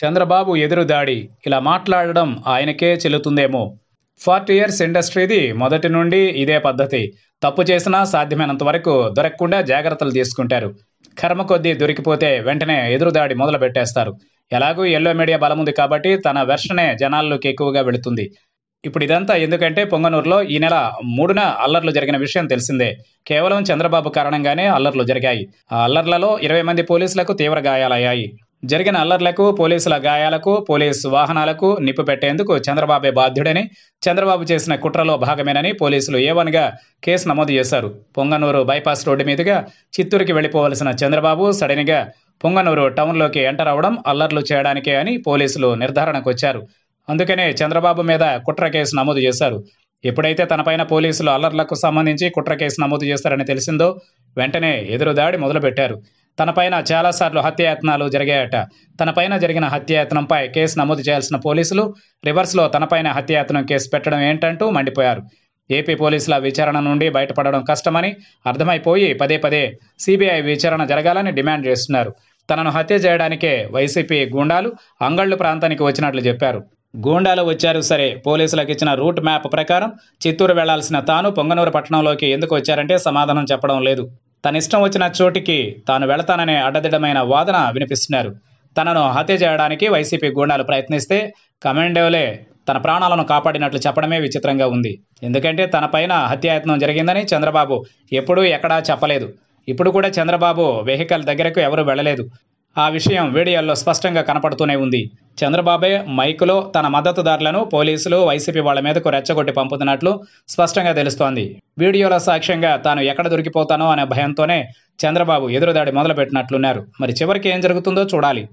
చంద్రబాబు ఎదురుదాడి ఇలా మాట్లాడడం ఆయనకే చెల్లుతుందేమో ఫార్టీ ఇయర్స్ ఇండస్ట్రీది మొదటి నుండి ఇదే పద్ధతి తప్పు చేసినా సాధ్యమైనంత వరకు దొరకకుండా జాగ్రత్తలు తీసుకుంటారు కర్మ కొద్దీ దొరికిపోతే వెంటనే ఎదురుదాడి మొదలు పెట్టేస్తారు ఎలాగూ ఎల్లో మీడియా బలం ఉంది కాబట్టి తన వెర్షనే జనాల్లోకి ఎక్కువగా వెళుతుంది ఇప్పుడు ఇదంతా ఎందుకంటే పొంగనూరులో ఈ నెల మూడున అల్లర్లు జరిగిన విషయం తెలిసిందే కేవలం చంద్రబాబు కారణంగానే అల్లర్లు జరిగాయి ఆ అల్లర్లలో ఇరవై మంది పోలీసులకు తీవ్ర గాయాలయ్యాయి జరిగిన అల్లర్లకు పోలీసుల గాయాలకు పోలీసు వాహనాలకు నిప్పు పెట్టేందుకు చంద్రబాబే బాధ్యుడని చంద్రబాబు చేసిన కుట్రలో భాగమేనని పోలీసులు ఏవన్గా కేసు నమోదు చేశారు పొంగనూరు బైపాస్ రోడ్డు మీదుగా చిత్తూరుకి వెళ్ళిపోవలసిన చంద్రబాబు సడన్గా పొంగనూరు టౌన్లోకి ఎంటర్ అవడం అల్లర్లు చేయడానికే అని పోలీసులు నిర్ధారణకు వచ్చారు అందుకనే చంద్రబాబు మీద కుట్ర కేసు నమోదు చేశారు ఎప్పుడైతే తనపైన పోలీసులు అల్లర్లకు సంబంధించి కుట్ర కేసు నమోదు చేస్తారని తెలిసిందో వెంటనే ఎదురుదాడి మొదలుపెట్టారు తనపైన చాలాసార్లు హత్యాయత్నాలు జరిగాయట తనపైన జరిగిన హత్యాయత్నంపై కేసు నమోదు చేయాల్సిన పోలీసులు రివర్స్లో తనపైన హత్యాయత్నం కేసు పెట్టడం ఏంటంటూ మండిపోయారు ఏపీ పోలీసుల విచారణ నుండి బయటపడడం కష్టమని అర్థమైపోయి పదే పదే సిబిఐ విచారణ జరగాలని డిమాండ్ చేస్తున్నారు తనను హత్య చేయడానికే వైసీపీ గూండాలు అంగళ్ళు ప్రాంతానికి వచ్చినట్లు చెప్పారు గూండాలు వచ్చారు సరే పోలీసులకు ఇచ్చిన రూట్ మ్యాప్ ప్రకారం చిత్తూరు వెళ్లాల్సిన తాను పొంగనూరు పట్టణంలోకి ఎందుకు వచ్చారంటే సమాధానం చెప్పడం లేదు తన ఇష్టం వచ్చిన చోటికి తాను వెళతాననే అడ్డదిడ్డమైన వాదన వినిపిస్తున్నారు తనను హత్య చేయడానికి వైసీపీ గూండాలు ప్రయత్నిస్తే కమాండోలే తన ప్రాణాలను కాపాడినట్లు చెప్పడమే విచిత్రంగా ఉంది ఎందుకంటే తనపైన హత్యాయత్నం జరిగిందని చంద్రబాబు ఎప్పుడూ ఎక్కడా చెప్పలేదు ఇప్పుడు కూడా చంద్రబాబు వెహికల్ దగ్గరకు ఎవరూ వెళ్ళలేదు ఆ విషయం వీడియోల్లో స్పష్టంగా కనపడుతూనే ఉంది చంద్రబాబే మైకులో తన మద్దతుదారులను పోలీసులు వైసీపీ వాళ్ల మీదకు రెచ్చగొట్టి పంపుతున్నట్లు స్పష్టంగా తెలుస్తోంది వీడియోల సాక్ష్యంగా తాను ఎక్కడ దొరికిపోతానో అనే భయంతోనే చంద్రబాబు ఎదురుదాడి మొదలుపెట్టినట్లున్నారు మరి చివరికి ఏం జరుగుతుందో చూడాలి